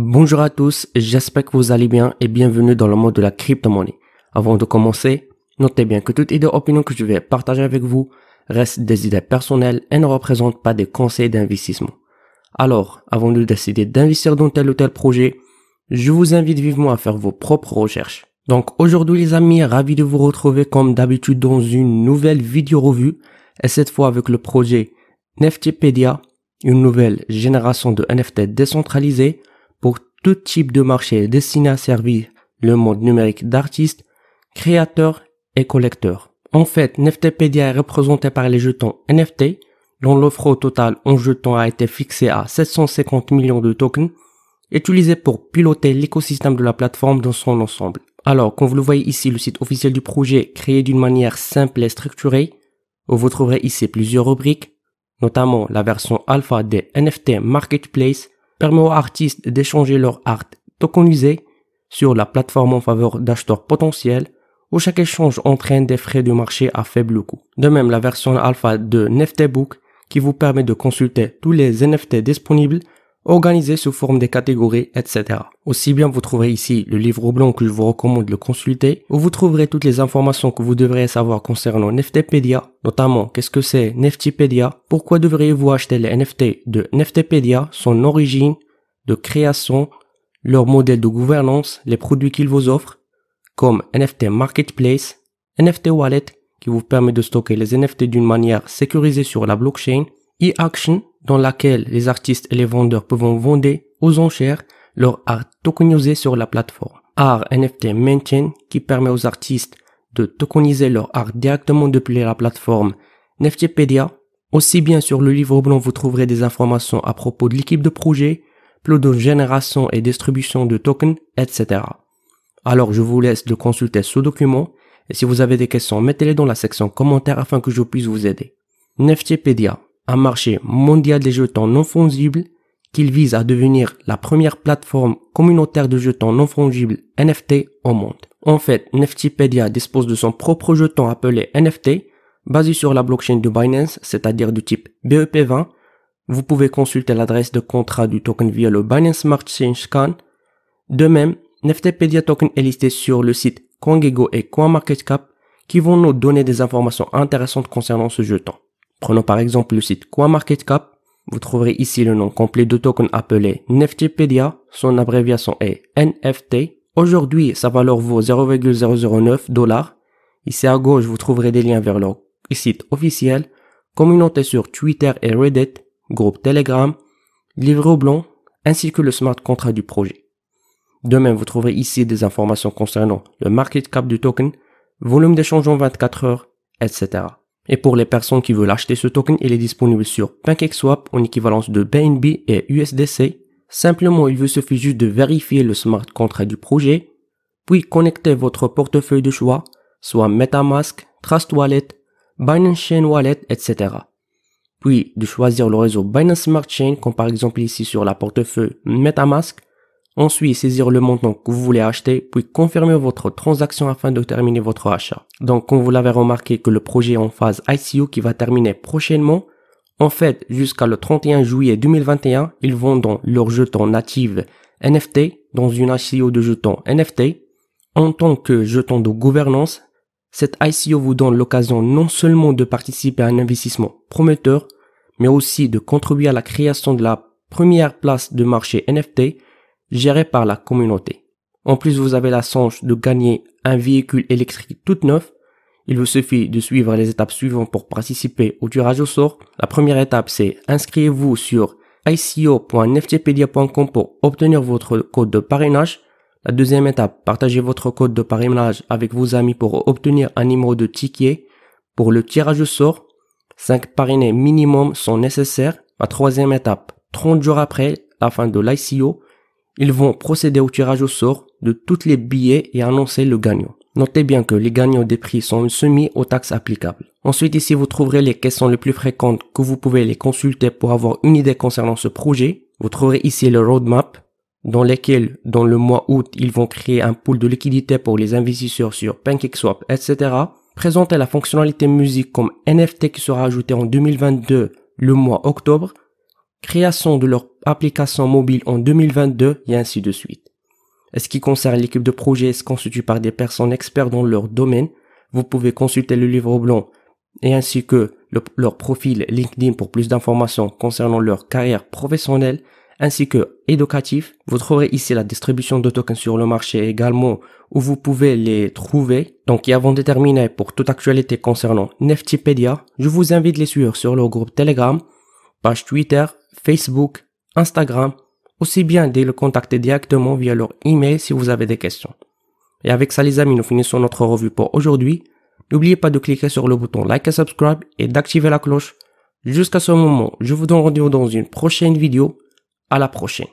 Bonjour à tous, j'espère que vous allez bien et bienvenue dans le monde de la crypto-monnaie. Avant de commencer, notez bien que toute idée opinion que je vais partager avec vous reste des idées personnelles et ne représente pas des conseils d'investissement. Alors, avant de décider d'investir dans tel ou tel projet, je vous invite vivement à faire vos propres recherches. Donc aujourd'hui les amis, ravi de vous retrouver comme d'habitude dans une nouvelle vidéo revue et cette fois avec le projet Neftipedia, une nouvelle génération de NFT décentralisée pour tout type de marché destiné à servir le monde numérique d'artistes, créateurs et collecteurs. En fait, NFTpedia est représenté par les jetons NFT, dont l'offre au total en jetons a été fixée à 750 millions de tokens, utilisés pour piloter l'écosystème de la plateforme dans son ensemble. Alors, comme vous le voyez ici, le site officiel du projet, créé d'une manière simple et structurée, vous trouverez ici plusieurs rubriques, notamment la version alpha des NFT Marketplace, permet aux artistes d'échanger leur art tokenisé sur la plateforme en faveur d'acheteurs potentiels où chaque échange entraîne des frais de marché à faible coût. De même, la version alpha de NFTbook qui vous permet de consulter tous les NFT disponibles organisé sous forme des catégories, etc. Aussi bien vous trouverez ici le livre blanc que je vous recommande de consulter, où vous trouverez toutes les informations que vous devrez savoir concernant Nftpedia, notamment qu'est-ce que c'est Nftpedia, pourquoi devriez-vous acheter les NFT de Nftpedia, son origine, de création, leur modèle de gouvernance, les produits qu'ils vous offrent, comme NFT Marketplace, NFT Wallet, qui vous permet de stocker les NFT d'une manière sécurisée sur la blockchain, e action dans laquelle les artistes et les vendeurs peuvent vendre aux enchères leur art tokenisé sur la plateforme. Art NFT Maintain qui permet aux artistes de tokeniser leur art directement depuis la plateforme NFTpedia Aussi bien sur le livre blanc, vous trouverez des informations à propos de l'équipe de projet, plus de génération et distribution de tokens, etc. Alors je vous laisse de consulter ce document et si vous avez des questions, mettez-les dans la section commentaires afin que je puisse vous aider. NFTpedia un marché mondial des jetons non fongibles qu'il vise à devenir la première plateforme communautaire de jetons non fongibles NFT au monde. En fait, NFTpedia dispose de son propre jeton appelé NFT, basé sur la blockchain de Binance, c'est-à-dire du type BEP20. Vous pouvez consulter l'adresse de contrat du token via le Binance Smart Chain Scan. De même, Nftpedia Token est listé sur le site CoinGecko et CoinMarketCap qui vont nous donner des informations intéressantes concernant ce jeton. Prenons par exemple le site CoinMarketCap. Vous trouverez ici le nom complet de token appelé Neftipedia. Son abréviation est NFT. Aujourd'hui, sa valeur vaut 0,009 dollars. Ici à gauche, vous trouverez des liens vers le site officiel, communauté sur Twitter et Reddit, groupe Telegram, livre blanc, ainsi que le smart contract du projet. Demain, vous trouverez ici des informations concernant le market cap du token, volume d'échange en 24 heures, etc. Et pour les personnes qui veulent acheter ce token, il est disponible sur PancakeSwap en équivalence de BNB et USDC. Simplement, il vous suffit juste de vérifier le smart contract du projet, puis connecter votre portefeuille de choix, soit MetaMask, Trust Wallet, Binance Chain Wallet, etc. Puis de choisir le réseau Binance Smart Chain, comme par exemple ici sur la portefeuille MetaMask, Ensuite, saisir le montant que vous voulez acheter, puis confirmer votre transaction afin de terminer votre achat. Donc, comme vous l'avez remarqué que le projet en phase ICO qui va terminer prochainement, en fait, jusqu'à le 31 juillet 2021, ils dans leur jeton native NFT dans une ICO de jetons NFT. En tant que jeton de gouvernance, cette ICO vous donne l'occasion non seulement de participer à un investissement prometteur, mais aussi de contribuer à la création de la première place de marché NFT Géré par la communauté. En plus, vous avez la chance de gagner un véhicule électrique tout neuf. Il vous suffit de suivre les étapes suivantes pour participer au tirage au sort. La première étape, c'est inscrivez-vous sur ico.neftpedia.com pour obtenir votre code de parrainage. La deuxième étape, partagez votre code de parrainage avec vos amis pour obtenir un numéro de ticket. Pour le tirage au sort, Cinq parrainés minimum sont nécessaires. La troisième étape, 30 jours après la fin de l'ICO, ils vont procéder au tirage au sort de toutes les billets et annoncer le gagnant. Notez bien que les gagnants des prix sont soumis aux taxes applicables. Ensuite, ici, vous trouverez les questions les plus fréquentes que vous pouvez les consulter pour avoir une idée concernant ce projet. Vous trouverez ici le roadmap dans lequel dans le mois août, ils vont créer un pool de liquidité pour les investisseurs sur PancakeSwap, etc. Présenter la fonctionnalité musique comme NFT qui sera ajoutée en 2022 le mois octobre création de leur application mobile en 2022 et ainsi de suite. Et ce qui concerne l'équipe de projet se constitue par des personnes experts dans leur domaine. Vous pouvez consulter le livre blanc et ainsi que leur profil LinkedIn pour plus d'informations concernant leur carrière professionnelle ainsi que éducatif. Vous trouverez ici la distribution de tokens sur le marché également où vous pouvez les trouver. Donc, et avant de terminer pour toute actualité concernant Neftipedia, je vous invite les suivre sur leur groupe Telegram, page Twitter Facebook, Instagram, aussi bien de le contacter directement via leur email si vous avez des questions. Et avec ça les amis, nous finissons notre revue pour aujourd'hui. N'oubliez pas de cliquer sur le bouton like et subscribe et d'activer la cloche. Jusqu'à ce moment, je vous donne rendez-vous dans une prochaine vidéo. À la prochaine.